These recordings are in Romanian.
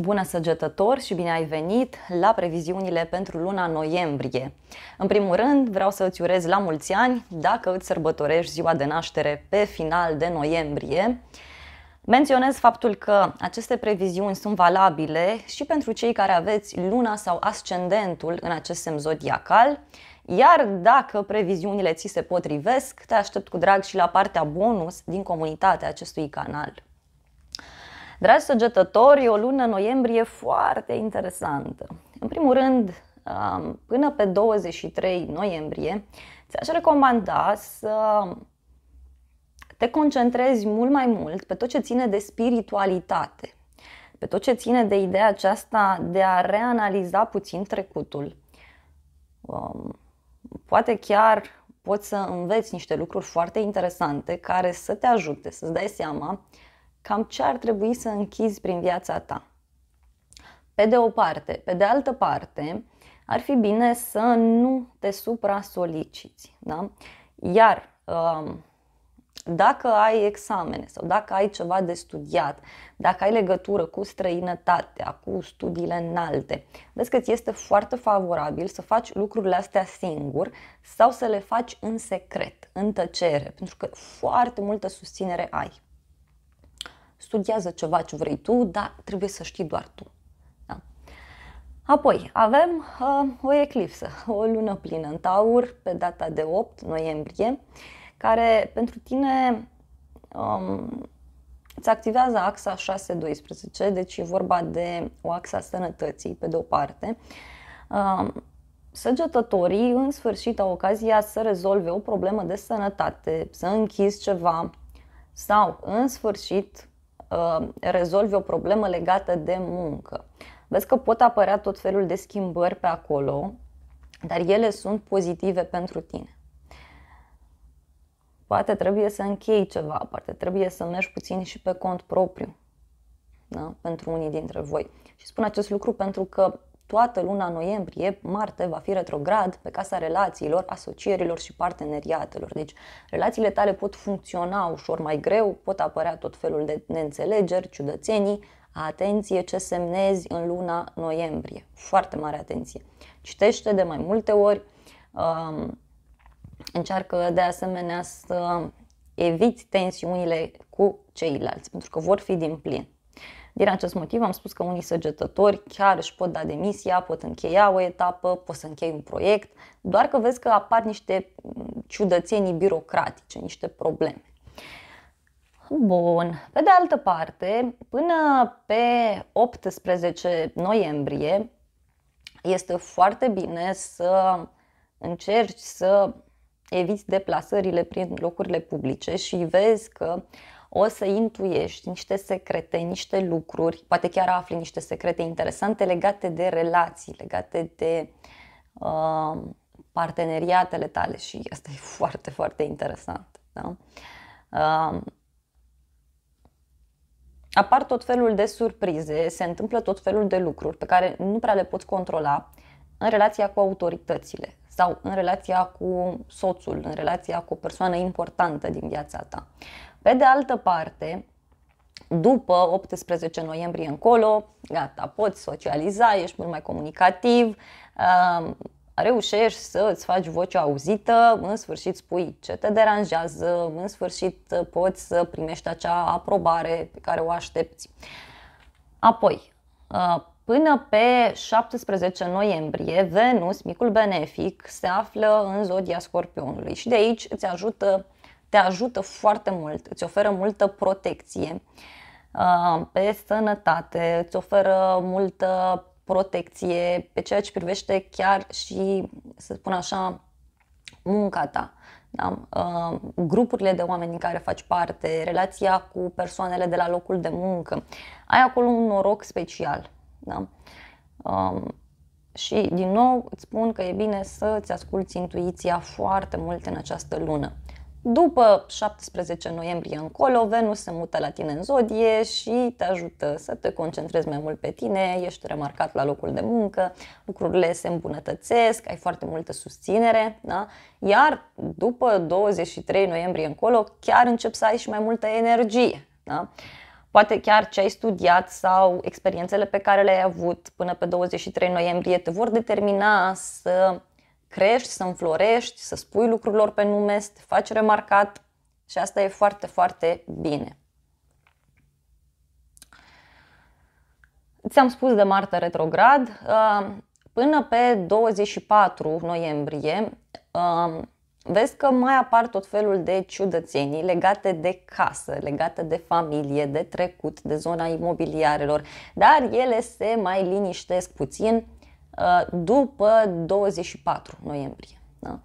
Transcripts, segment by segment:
Bună săgetător și bine ai venit la previziunile pentru luna noiembrie. În primul rând, vreau să îți urez la mulți ani dacă îți sărbătorești ziua de naștere pe final de noiembrie. Menționez faptul că aceste previziuni sunt valabile și pentru cei care aveți luna sau ascendentul în acest semn zodiacal, iar dacă previziunile ți se potrivesc, te aștept cu drag și la partea bonus din comunitatea acestui canal. Dragi săgetători, o lună noiembrie foarte interesantă. În primul rând, până pe 23 noiembrie, ți-aș recomanda să te concentrezi mult mai mult pe tot ce ține de spiritualitate, pe tot ce ține de ideea aceasta de a reanaliza puțin trecutul. Um, poate chiar poți să înveți niște lucruri foarte interesante care să te ajute să-ți dai seama cam ce ar trebui să închizi prin viața ta. Pe de o parte, pe de altă parte, ar fi bine să nu te supra-soliciți. Da? Iar um, dacă ai examene sau dacă ai ceva de studiat, dacă ai legătură cu străinătatea, cu studiile înalte, vezi că ți este foarte favorabil să faci lucrurile astea singur sau să le faci în secret, în tăcere, pentru că foarte multă susținere ai studiază ceva ce vrei tu, dar trebuie să știi doar tu. Da? Apoi, avem uh, o eclipsă, o lună plină în taur pe data de 8 noiembrie, care pentru tine um, îți activează axa 6-12, deci e vorba de o axa sănătății, pe de o parte. Um, săgetătorii în sfârșit au ocazia să rezolve o problemă de sănătate, să închizi ceva sau în sfârșit Uh, rezolvi o problemă legată de muncă. Vezi că pot apărea tot felul de schimbări pe acolo, dar ele sunt pozitive pentru tine. Poate trebuie să închei ceva, poate trebuie să mergi puțin și pe cont propriu da? pentru unii dintre voi. Și spun acest lucru pentru că Toată luna noiembrie, Marte va fi retrograd pe casa relațiilor, asocierilor și parteneriatelor. Deci, relațiile tale pot funcționa ușor mai greu, pot apărea tot felul de neînțelegeri, ciudățenii. Atenție ce semnezi în luna noiembrie. Foarte mare atenție. Citește de mai multe ori, um, încearcă de asemenea să eviți tensiunile cu ceilalți, pentru că vor fi din plin. Din acest motiv am spus că unii săgetători chiar își pot da demisia, pot încheia o etapă, pot să închei un proiect, doar că vezi că apar niște mm, ciudățenii birocratice, niște probleme. Bun. Pe de altă parte, până pe 18 noiembrie este foarte bine să încerci să eviți deplasările prin locurile publice și vezi că o să intuiești niște secrete, niște lucruri, poate chiar afli niște secrete interesante legate de relații, legate de uh, parteneriatele tale și asta e foarte, foarte interesant. Da? Uh, apar tot felul de surprize, se întâmplă tot felul de lucruri pe care nu prea le poți controla în relația cu autoritățile sau în relația cu soțul, în relația cu o persoană importantă din viața ta. Pe de altă parte, după 18 noiembrie încolo, gata, poți socializa, ești mult mai comunicativ, um, reușești să îți faci vocea auzită, în sfârșit spui ce te deranjează, în sfârșit poți să primești acea aprobare pe care o aștepți. Apoi, uh, până pe 17 noiembrie, Venus, micul benefic, se află în zodia scorpionului și de aici îți ajută te ajută foarte mult, îți oferă multă protecție uh, pe sănătate, îți oferă multă protecție pe ceea ce privește chiar și, să spun așa, munca ta. Da? Uh, grupurile de oameni din care faci parte, relația cu persoanele de la locul de muncă. Ai acolo un noroc special. Da? Uh, și, din nou, îți spun că e bine să-ți asculti intuiția foarte mult în această lună. După 17 noiembrie încolo, Venus se mută la tine în zodie și te ajută să te concentrezi mai mult pe tine, ești remarcat la locul de muncă, lucrurile se îmbunătățesc, ai foarte multă susținere, da? iar după 23 noiembrie încolo chiar începi să ai și mai multă energie. Da? Poate chiar ce ai studiat sau experiențele pe care le-ai avut până pe 23 noiembrie te vor determina să crești, să înflorești, să spui lucrurilor pe nume, să te faci remarcat și asta e foarte, foarte bine. Ți-am spus de Marte retrograd, uh, până pe 24 noiembrie uh, vezi că mai apar tot felul de ciudățenii legate de casă, legate de familie, de trecut, de zona imobiliarelor, dar ele se mai liniștesc puțin Uh, după 24 noiembrie. Da?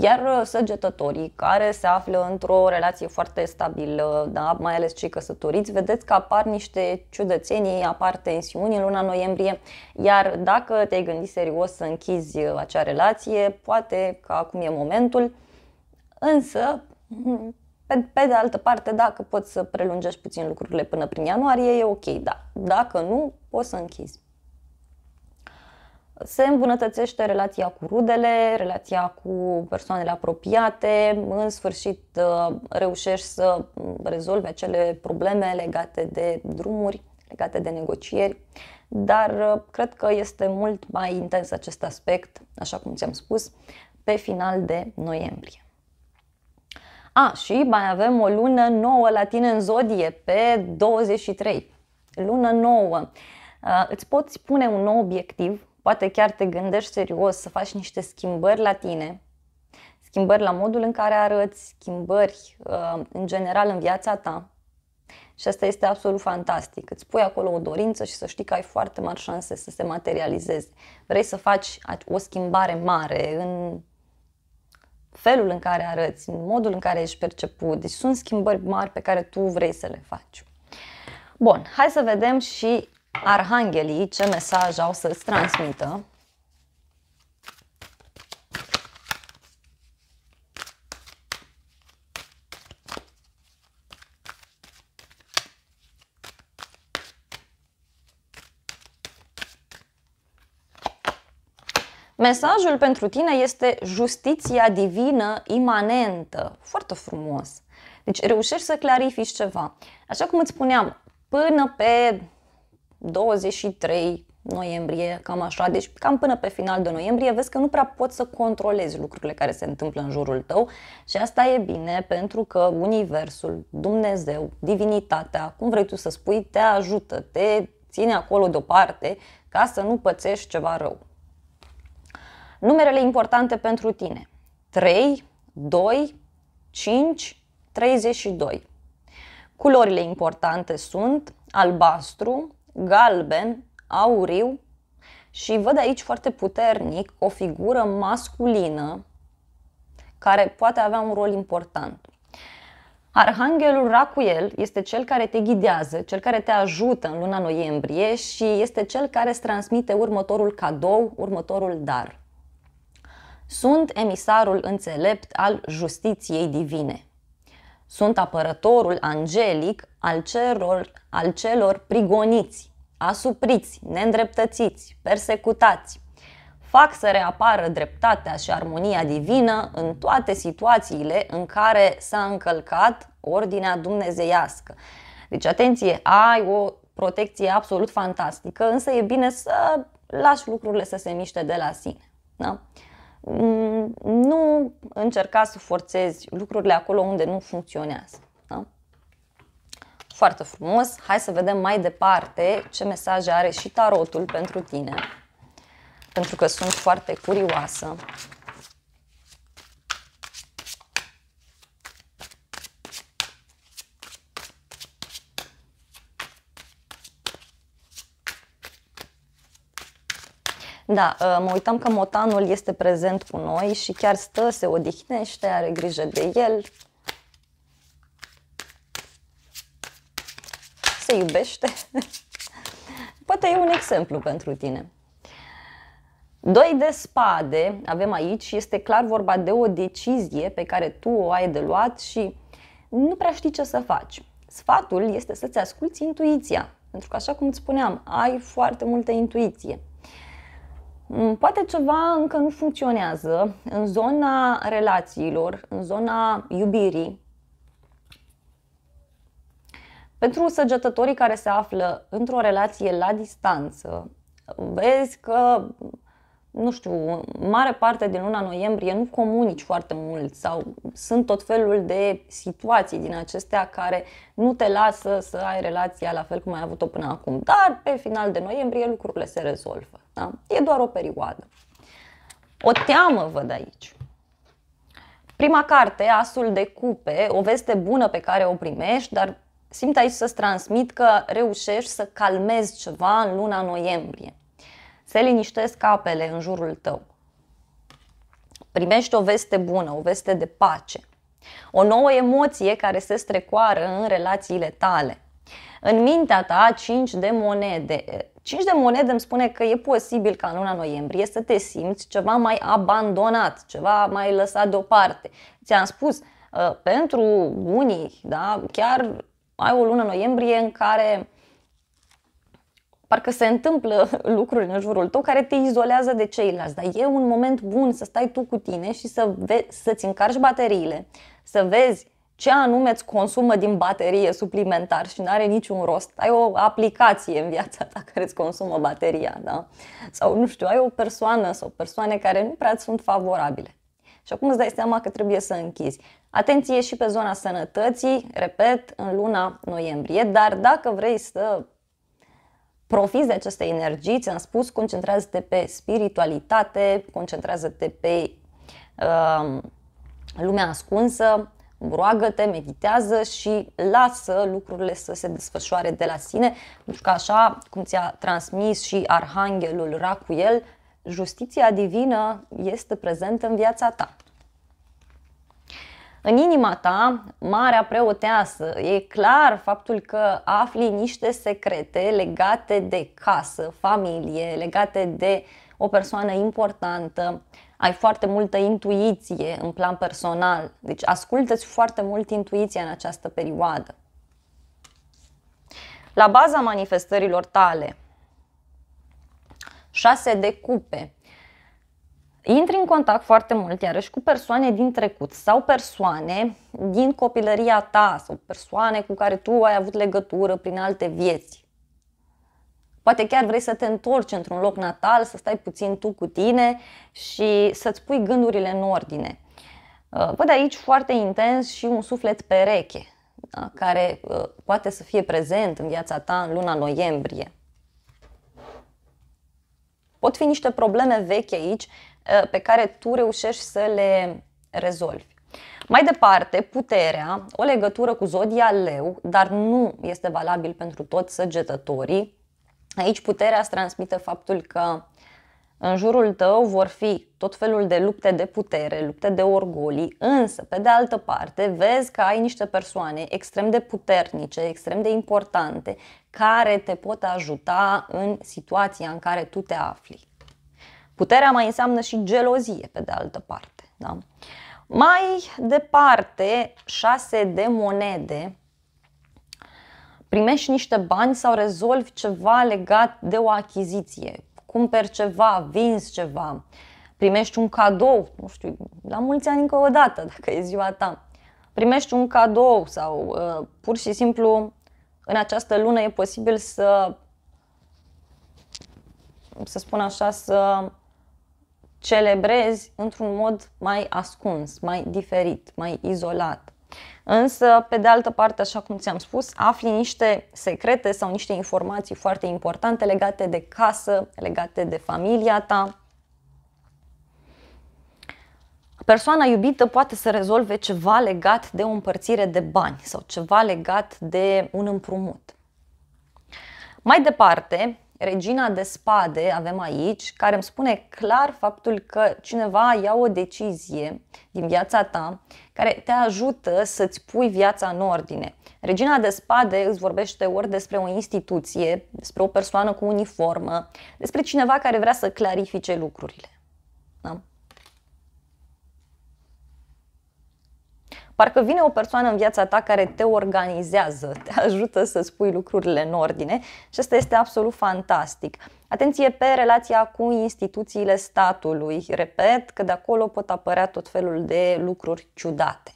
Iar uh, săgetătorii care se află într-o relație foarte stabilă, da, mai ales cei căsătoriți, vedeți că apar niște ciudățenii, apar tensiuni în luna noiembrie, iar dacă te-ai gândit serios să închizi uh, acea relație, poate că acum e momentul, însă mm, pe, pe de altă parte, dacă poți să prelungești puțin lucrurile până prin ianuarie, e ok, da. Dacă nu, poți să închizi se îmbunătățește relația cu rudele, relația cu persoanele apropiate, în sfârșit uh, reușești să mm, rezolvi acele probleme legate de drumuri, legate de negocieri, dar uh, cred că este mult mai intens acest aspect, așa cum ți-am spus, pe final de noiembrie. A, și mai avem o lună nouă la tine în zodie, pe 23. Lună nouă. Uh, îți poți pune un nou obiectiv Poate chiar te gândești serios să faci niște schimbări la tine, schimbări la modul în care arăți, schimbări uh, în general în viața ta. Și asta este absolut fantastic. Îți pui acolo o dorință și să știi că ai foarte mari șanse să se materializeze. Vrei să faci o schimbare mare în felul în care arăți, în modul în care ești perceput. Deci sunt schimbări mari pe care tu vrei să le faci. Bun, hai să vedem și arhanghelii ce mesaj au să-ți transmită. Mesajul pentru tine este justiția divină imanentă. Foarte frumos. Deci reușești să clarifici ceva. Așa cum îți spuneam, până pe 23 noiembrie, cam așa, deci cam până pe final de noiembrie, vezi că nu prea poți să controlezi lucrurile care se întâmplă în jurul tău și asta e bine pentru că Universul, Dumnezeu, Divinitatea, cum vrei tu să spui, te ajută, te ține acolo deoparte ca să nu pățești ceva rău. Numerele importante pentru tine. 3, 2, 5, 32. Culorile importante sunt albastru, galben, auriu și văd aici foarte puternic o figură masculină care poate avea un rol important. Arhanghelul Racuel este cel care te ghidează, cel care te ajută în luna noiembrie și este cel care îți transmite următorul cadou, următorul dar. Sunt emisarul înțelept al justiției divine. Sunt apărătorul angelic al celor, al celor prigoniți, asupriți, neîndreptățiți, persecutați. Fac să reapară dreptatea și armonia divină în toate situațiile în care s-a încălcat ordinea dumnezeiască. Deci, atenție, ai o protecție absolut fantastică, însă e bine să lași lucrurile să se miște de la sine. Da? Mm, nu încerca să forțezi lucrurile acolo unde nu funcționează. Da? Foarte frumos. Hai să vedem mai departe ce mesaje are și tarotul pentru tine, pentru că sunt foarte curioasă. Da, ă, mă uitam că motanul este prezent cu noi și chiar stă, se odihnește, are grijă de el. Se iubește. Poate e un exemplu pentru tine. Doi de spade avem aici, și este clar vorba de o decizie pe care tu o ai de luat și nu prea știi ce să faci. Sfatul este să-ți asculți intuiția, pentru că așa cum îți spuneam, ai foarte multă intuiție. Mm, poate ceva încă nu funcționează în zona relațiilor, în zona iubirii. Pentru săgetătorii care se află într-o relație la distanță, vezi că nu știu, mare parte din luna noiembrie nu comunici foarte mult sau sunt tot felul de situații din acestea care nu te lasă să ai relația la fel cum ai avut-o până acum. Dar pe final de noiembrie lucrurile se rezolvă. Da? E doar o perioadă. O teamă văd aici. Prima carte, Asul de cupe, o veste bună pe care o primești, dar simt aici să-ți transmit că reușești să calmezi ceva în luna noiembrie. Se liniștesc apele în jurul tău. Primești o veste bună, o veste de pace. O nouă emoție care se strecoară în relațiile tale. În mintea ta, 5 de monede. 5 de monede îmi spune că e posibil ca în luna noiembrie să te simți ceva mai abandonat, ceva mai lăsat deoparte. Ți-am spus, uh, pentru unii, da, chiar ai o lună noiembrie în care parcă se întâmplă lucruri în jurul tău care te izolează de ceilalți, dar e un moment bun să stai tu cu tine și să ve- să-ți încarci bateriile, să vezi ce anume îți consumă din baterie suplimentar și nu are niciun rost. Ai o aplicație în viața ta care îți consumă bateria, da? Sau nu știu, ai o persoană sau persoane care nu prea sunt favorabile. Și acum îți dai seama că trebuie să închizi. Atenție și pe zona sănătății, repet, în luna noiembrie, dar dacă vrei să profiți de aceste energii, ți-am spus, concentrează-te pe spiritualitate, concentrează-te pe uh, lumea ascunsă, roagă-te, meditează și lasă lucrurile să se desfășoare de la sine, pentru că așa cum ți-a transmis și Arhanghelul Racuel, justiția divină este prezentă în viața ta în inima ta, marea preoteasă, e clar faptul că afli niște secrete legate de casă, familie, legate de o persoană importantă, ai foarte multă intuiție în plan personal, deci ascultă-ți foarte mult intuiția în această perioadă. La baza manifestărilor tale, șase de cupe, intri în contact foarte mult, iarăși, cu persoane din trecut sau persoane din copilăria ta sau persoane cu care tu ai avut legătură prin alte vieți. Poate chiar vrei să te întorci într-un loc natal, să stai puțin tu cu tine și să-ți pui gândurile în ordine. Uh, văd aici foarte intens și un suflet pereche, da? care uh, poate să fie prezent în viața ta în luna noiembrie. Pot fi niște probleme vechi aici Ă, pe care tu reușești să le rezolvi. Mai departe, puterea, o legătură cu zodia leu, dar nu este valabil pentru toți săgetătorii. Aici puterea îți transmite faptul că în jurul tău vor fi tot felul de lupte de putere, lupte de orgolii, însă, pe de altă parte, vezi că ai niște persoane extrem de puternice, extrem de importante, care te pot ajuta în situația în care tu te afli. Puterea mai înseamnă și gelozie, pe de altă parte. Da? Mai departe, șase de monede, primești niște bani sau rezolvi ceva legat de o achiziție, cumperi ceva, vinzi ceva, primești un cadou, nu știu, la mulți ani încă o dată, dacă e ziua ta, primești un cadou sau uh, pur și simplu în această lună e posibil să, să spun așa, să celebrezi într-un mod mai ascuns, mai diferit, mai izolat. Însă, pe de altă parte, așa cum ți-am spus, afli niște secrete sau niște informații foarte importante legate de casă, legate de familia ta. Persoana iubită poate să rezolve ceva legat de o împărțire de bani sau ceva legat de un împrumut. Mai departe, regina de spade avem aici, care îmi spune clar faptul că cineva ia o decizie din viața ta care te ajută să-ți pui viața în ordine. Regina de spade îți vorbește ori despre o instituție, despre o persoană cu uniformă, despre cineva care vrea să clarifice lucrurile. Parcă vine o persoană în viața ta care te organizează, te ajută să spui lucrurile în ordine și asta este absolut fantastic. Atenție pe relația cu instituțiile statului. Repet că de acolo pot apărea tot felul de lucruri ciudate.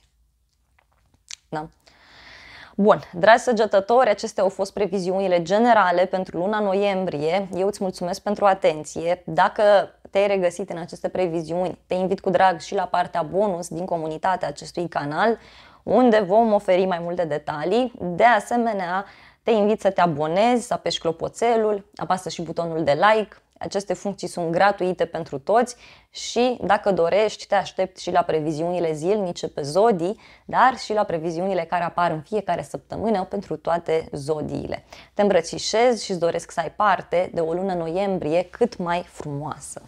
Bun, dragi săgetători, acestea au fost previziunile generale pentru luna noiembrie. Eu îți mulțumesc pentru atenție. Dacă te-ai regăsit în aceste previziuni, te invit cu drag și la partea bonus din comunitatea acestui canal, unde vom oferi mai multe detalii. De asemenea, te invit să te abonezi, să apeși clopoțelul, apasă și butonul de like, aceste funcții sunt gratuite pentru toți și, dacă dorești, te aștept și la previziunile zilnice pe zodii, dar și la previziunile care apar în fiecare săptămână pentru toate zodiile. Te îmbrățișez și îți doresc să ai parte de o lună noiembrie cât mai frumoasă.